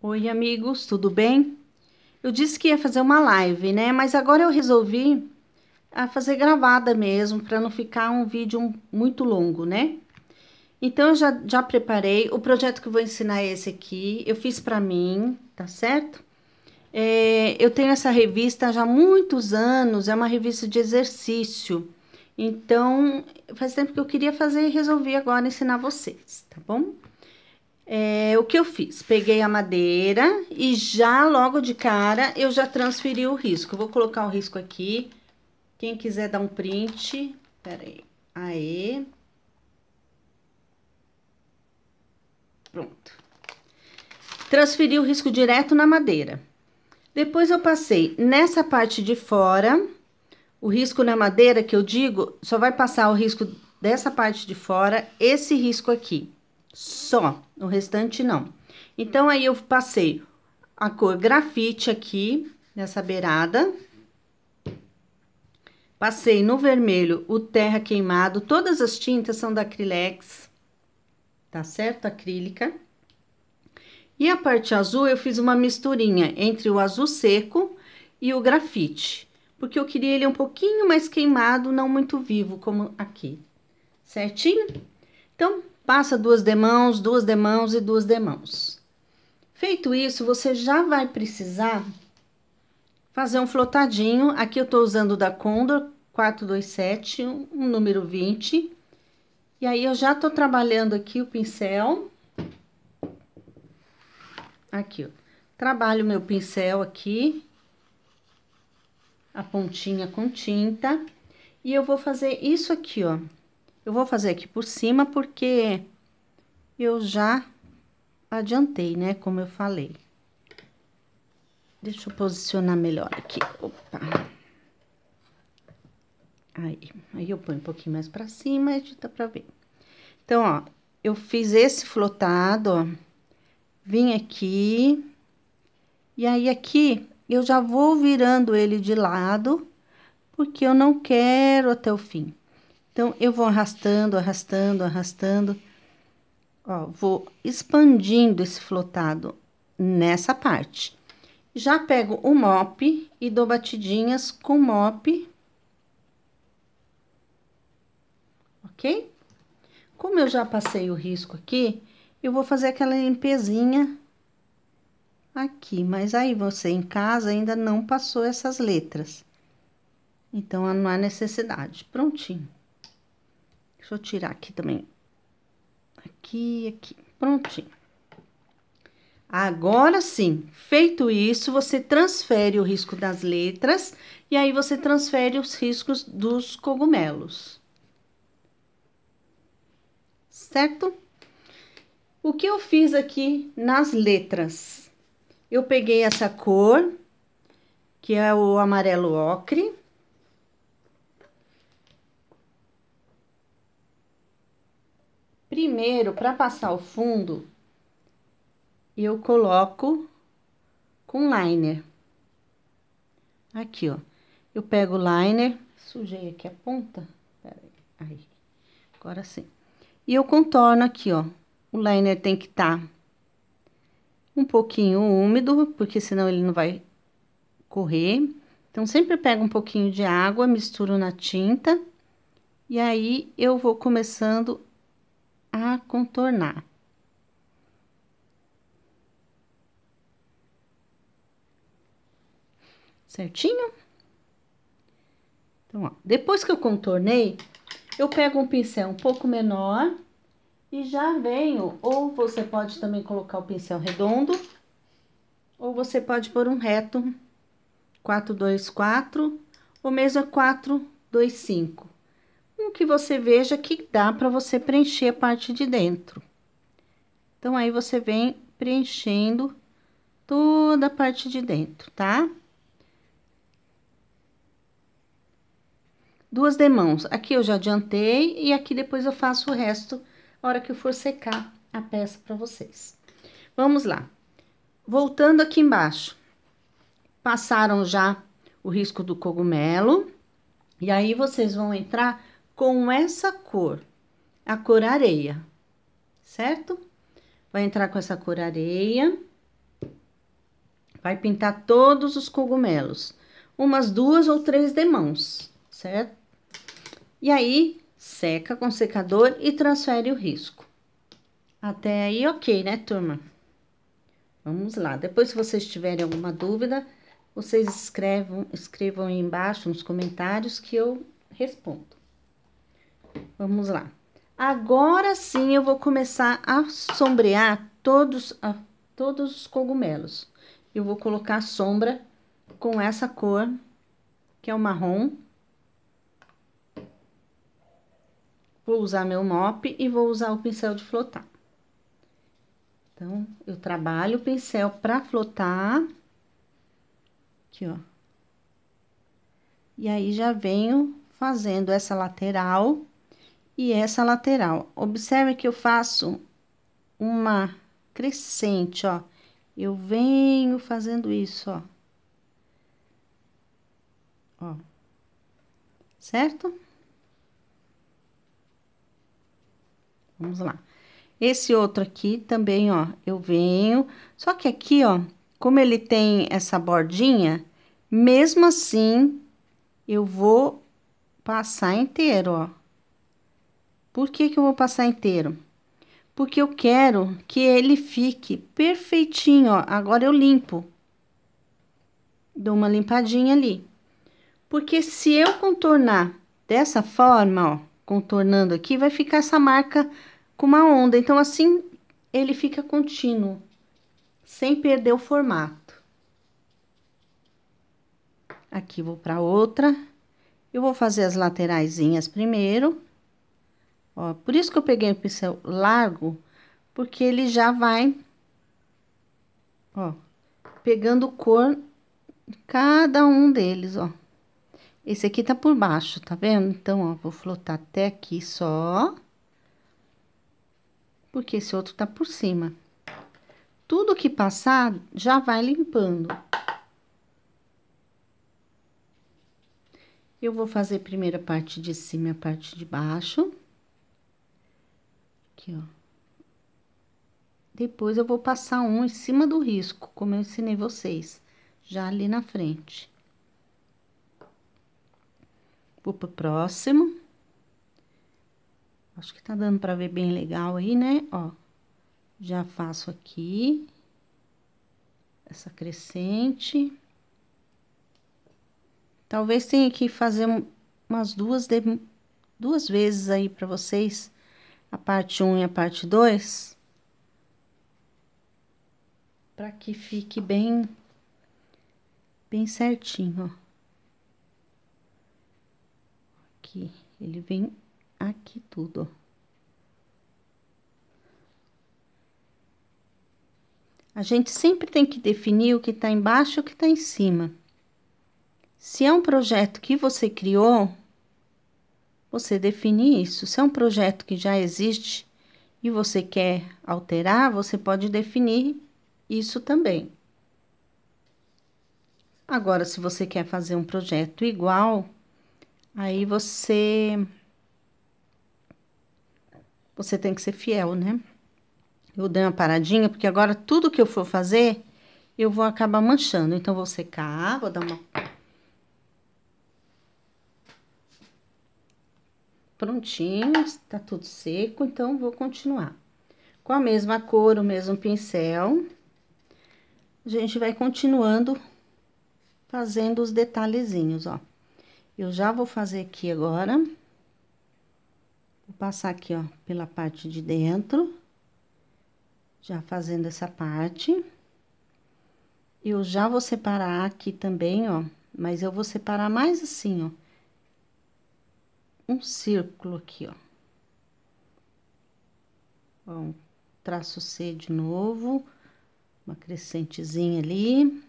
Oi, amigos, tudo bem? Eu disse que ia fazer uma live, né? Mas agora eu resolvi a ah, fazer gravada mesmo, para não ficar um vídeo muito longo, né? Então, eu já, já preparei. O projeto que eu vou ensinar é esse aqui. Eu fiz para mim, tá certo? É, eu tenho essa revista já há muitos anos. É uma revista de exercício. Então, faz tempo que eu queria fazer e resolvi agora ensinar vocês, tá bom? É, o que eu fiz? Peguei a madeira e já logo de cara eu já transferi o risco. Eu vou colocar o risco aqui. Quem quiser dar um print, peraí, aí. Pronto. Transferi o risco direto na madeira. Depois eu passei nessa parte de fora, o risco na madeira que eu digo, só vai passar o risco dessa parte de fora, esse risco aqui só, o restante não. Então, aí eu passei a cor grafite aqui, nessa beirada. Passei no vermelho o terra queimado, todas as tintas são da Acrylex, tá certo? Acrílica. E a parte azul eu fiz uma misturinha entre o azul seco e o grafite, porque eu queria ele um pouquinho mais queimado, não muito vivo, como aqui, certinho? Então, Passa duas demãos, duas demãos e duas demãos. Feito isso, você já vai precisar fazer um flotadinho. Aqui eu estou usando da Condor 427, um número 20. E aí eu já estou trabalhando aqui o pincel. Aqui, ó. Trabalho meu pincel aqui, a pontinha com tinta. E eu vou fazer isso aqui, ó. Eu vou fazer aqui por cima porque eu já adiantei, né? Como eu falei. Deixa eu posicionar melhor aqui. Opa! Aí, aí eu ponho um pouquinho mais pra cima e dá tá pra ver. Então, ó, eu fiz esse flotado, ó. Vim aqui. E aí, aqui, eu já vou virando ele de lado, porque eu não quero até o fim. Então, eu vou arrastando, arrastando, arrastando. Ó, vou expandindo esse flotado nessa parte. Já pego o mop e dou batidinhas com mop. Ok? Como eu já passei o risco aqui, eu vou fazer aquela limpezinha aqui. Mas aí você em casa ainda não passou essas letras. Então, não há necessidade. Prontinho. Deixa eu tirar aqui também. Aqui, aqui. Prontinho. Agora sim, feito isso, você transfere o risco das letras e aí você transfere os riscos dos cogumelos. Certo? O que eu fiz aqui nas letras? Eu peguei essa cor, que é o amarelo ocre, Primeiro, para passar o fundo, eu coloco com liner. Aqui, ó. Eu pego o liner, sujei aqui a ponta. aí. Agora sim. E eu contorno aqui, ó. O liner tem que estar tá um pouquinho úmido, porque senão ele não vai correr. Então, sempre pego um pouquinho de água, misturo na tinta. E aí, eu vou começando a contornar. Certinho? Então, ó, depois que eu contornei, eu pego um pincel um pouco menor e já venho, ou você pode também colocar o pincel redondo, ou você pode pôr um reto, 424, ou mesmo 4, 2, 5 um que você veja que dá para você preencher a parte de dentro. Então, aí você vem preenchendo toda a parte de dentro, tá? Duas demãos. Aqui eu já adiantei e aqui depois eu faço o resto a hora que eu for secar a peça para vocês. Vamos lá. Voltando aqui embaixo. Passaram já o risco do cogumelo. E aí, vocês vão entrar com essa cor, a cor areia, certo? Vai entrar com essa cor areia, vai pintar todos os cogumelos, umas duas ou três de mãos, certo? E aí, seca com secador e transfere o risco. Até aí, ok, né, turma? Vamos lá. Depois, se vocês tiverem alguma dúvida, vocês escrevam, escrevam aí embaixo nos comentários que eu respondo. Vamos lá. Agora sim eu vou começar a sombrear todos, a, todos os cogumelos. Eu vou colocar sombra com essa cor, que é o marrom. Vou usar meu mop e vou usar o pincel de flotar. Então, eu trabalho o pincel para flotar. Aqui, ó. E aí, já venho fazendo essa lateral e essa lateral. Observe que eu faço uma crescente, ó. Eu venho fazendo isso, ó. Ó. Certo? Vamos lá. Esse outro aqui também, ó, eu venho... Só que aqui, ó, como ele tem essa bordinha, mesmo assim, eu vou passar inteiro, ó. Por que, que eu vou passar inteiro? Porque eu quero que ele fique perfeitinho, ó. Agora eu limpo. Dou uma limpadinha ali. Porque se eu contornar dessa forma, ó, contornando aqui, vai ficar essa marca com uma onda. Então, assim, ele fica contínuo, sem perder o formato. Aqui vou para outra. Eu vou fazer as lateraisinhas primeiro. Ó, por isso que eu peguei um pincel largo, porque ele já vai, ó, pegando cor cada um deles, ó. Esse aqui tá por baixo, tá vendo? Então, ó, vou flotar até aqui só, porque esse outro tá por cima. Tudo que passar, já vai limpando. Eu vou fazer primeiro a parte de cima e a parte de baixo. Aqui, ó. Depois eu vou passar um em cima do risco, como eu ensinei vocês, já ali na frente. Vou pro próximo. Acho que tá dando pra ver bem legal aí, né? Ó, já faço aqui essa crescente. Talvez tenha que fazer umas duas, duas vezes aí para vocês a parte 1 um e a parte 2, para que fique bem, bem certinho, ó. Aqui, ele vem aqui tudo, ó. A gente sempre tem que definir o que está embaixo e o que está em cima. Se é um projeto que você criou, você define isso. Se é um projeto que já existe e você quer alterar, você pode definir isso também. Agora, se você quer fazer um projeto igual, aí você você tem que ser fiel, né? Eu dei uma paradinha porque agora tudo que eu for fazer, eu vou acabar manchando. Então vou secar, vou dar uma prontinho, está tudo seco, então vou continuar. Com a mesma cor, o mesmo pincel, a gente vai continuando fazendo os detalhezinhos, ó. Eu já vou fazer aqui agora. Vou passar aqui, ó, pela parte de dentro. Já fazendo essa parte. Eu já vou separar aqui também, ó, mas eu vou separar mais assim, ó um círculo aqui, ó. ó um traço C de novo, uma crescentezinha ali,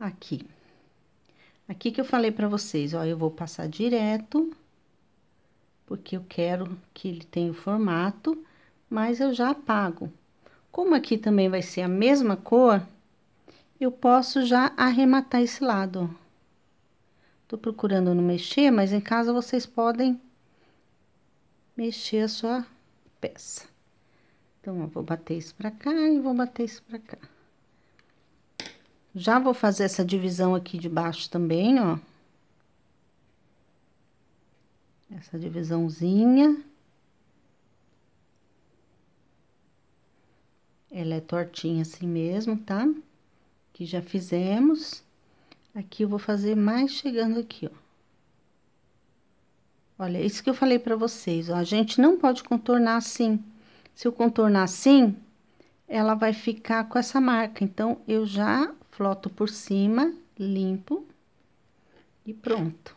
aqui. Aqui que eu falei para vocês, ó, eu vou passar direto, porque eu quero que ele tenha o formato, mas eu já apago. Como aqui também vai ser a mesma cor, eu posso já arrematar esse lado, ó. Tô procurando não mexer, mas em casa vocês podem mexer a sua peça. Então, eu vou bater isso pra cá e vou bater isso pra cá. Já vou fazer essa divisão aqui de baixo também, ó. Essa divisãozinha. Ela é tortinha assim mesmo, tá? Que já fizemos. Aqui eu vou fazer mais chegando aqui, ó. Olha, isso que eu falei pra vocês, ó. A gente não pode contornar assim. Se eu contornar assim, ela vai ficar com essa marca. Então, eu já floto por cima, limpo e pronto.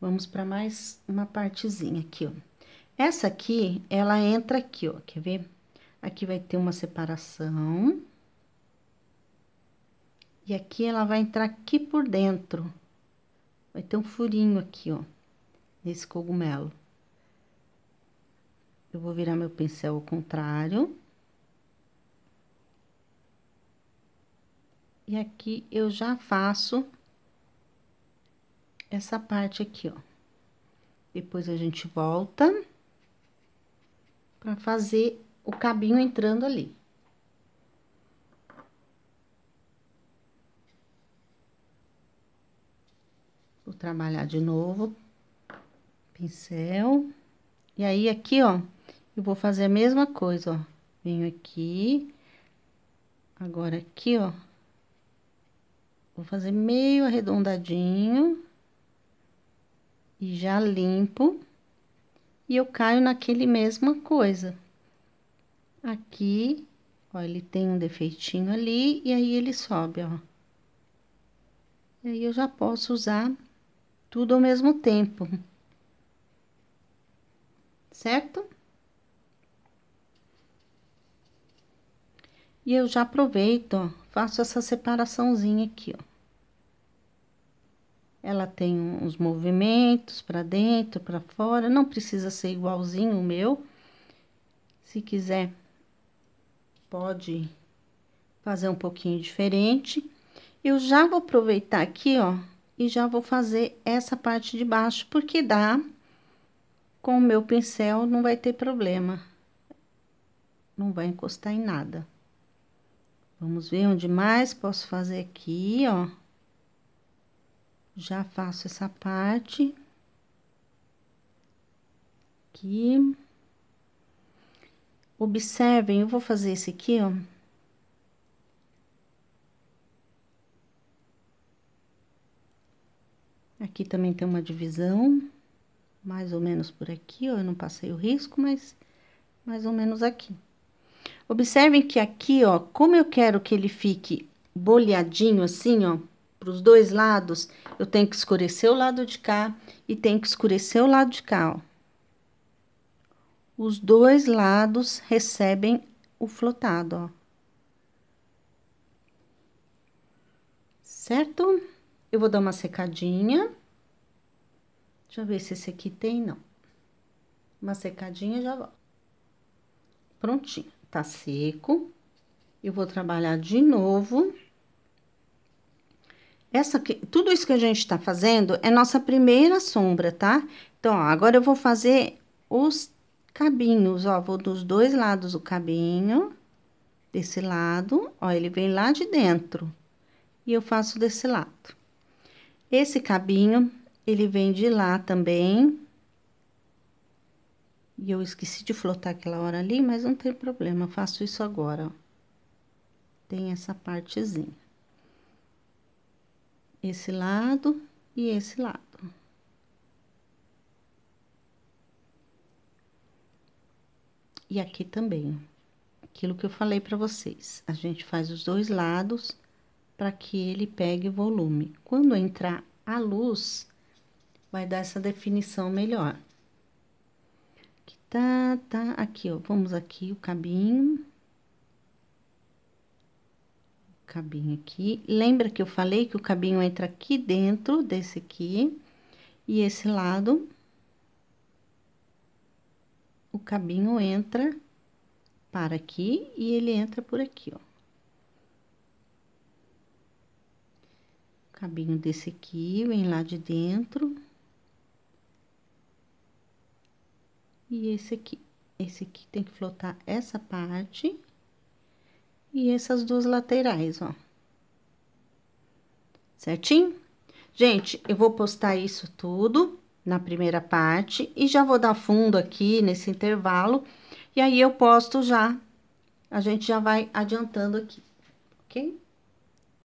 Vamos para mais uma partezinha aqui, ó. Essa aqui, ela entra aqui, ó, quer ver? Aqui vai ter uma separação. E aqui ela vai entrar aqui por dentro. Vai ter um furinho aqui, ó, nesse cogumelo. Eu vou virar meu pincel ao contrário. E aqui eu já faço essa parte aqui, ó. Depois a gente volta para fazer o cabinho entrando ali. trabalhar de novo pincel. E aí, aqui, ó, eu vou fazer a mesma coisa, ó. Venho aqui, agora aqui, ó. Vou fazer meio arredondadinho. E já limpo. E eu caio naquele mesma coisa. Aqui, ó, ele tem um defeitinho ali, e aí ele sobe, ó. E aí, eu já posso usar tudo ao mesmo tempo, certo? E eu já aproveito, ó, faço essa separaçãozinha aqui, ó. Ela tem uns movimentos para dentro, para fora, não precisa ser igualzinho o meu. Se quiser, pode fazer um pouquinho diferente. Eu já vou aproveitar aqui, ó, e já vou fazer essa parte de baixo, porque dá, com o meu pincel não vai ter problema, não vai encostar em nada. Vamos ver onde mais posso fazer aqui, ó. Já faço essa parte. Aqui. Observem, eu vou fazer esse aqui, ó Aqui também tem uma divisão, mais ou menos por aqui, ó, eu não passei o risco, mas mais ou menos aqui. Observem que aqui, ó, como eu quero que ele fique bolhadinho assim, ó, para os dois lados, eu tenho que escurecer o lado de cá e tenho que escurecer o lado de cá, ó. Os dois lados recebem o flotado, ó. Certo? Eu vou dar uma secadinha. Deixa eu ver se esse aqui tem, não. Uma secadinha já volto. Prontinho, tá seco. Eu vou trabalhar de novo. Essa aqui, tudo isso que a gente tá fazendo é nossa primeira sombra, tá? Então, ó, agora eu vou fazer os cabinhos, ó, vou dos dois lados o cabinho, desse lado, ó, ele vem lá de dentro, e eu faço desse lado. Esse cabinho, ele vem de lá também. E eu esqueci de flotar aquela hora ali, mas não tem problema, faço isso agora, ó. Tem essa partezinha. Esse lado e esse lado. E aqui também, aquilo que eu falei para vocês. A gente faz os dois lados para que ele pegue volume. Quando entrar a luz, vai dar essa definição melhor. Aqui tá, tá, aqui, ó, vamos aqui o cabinho. O cabinho aqui. Lembra que eu falei que o cabinho entra aqui dentro desse aqui e esse lado o cabinho entra para aqui e ele entra por aqui, ó. cabinho desse aqui, vem lá de dentro. E esse aqui, esse aqui tem que flotar essa parte e essas duas laterais, ó. Certinho? Gente, eu vou postar isso tudo na primeira parte e já vou dar fundo aqui nesse intervalo e aí eu posto já, a gente já vai adiantando aqui, ok?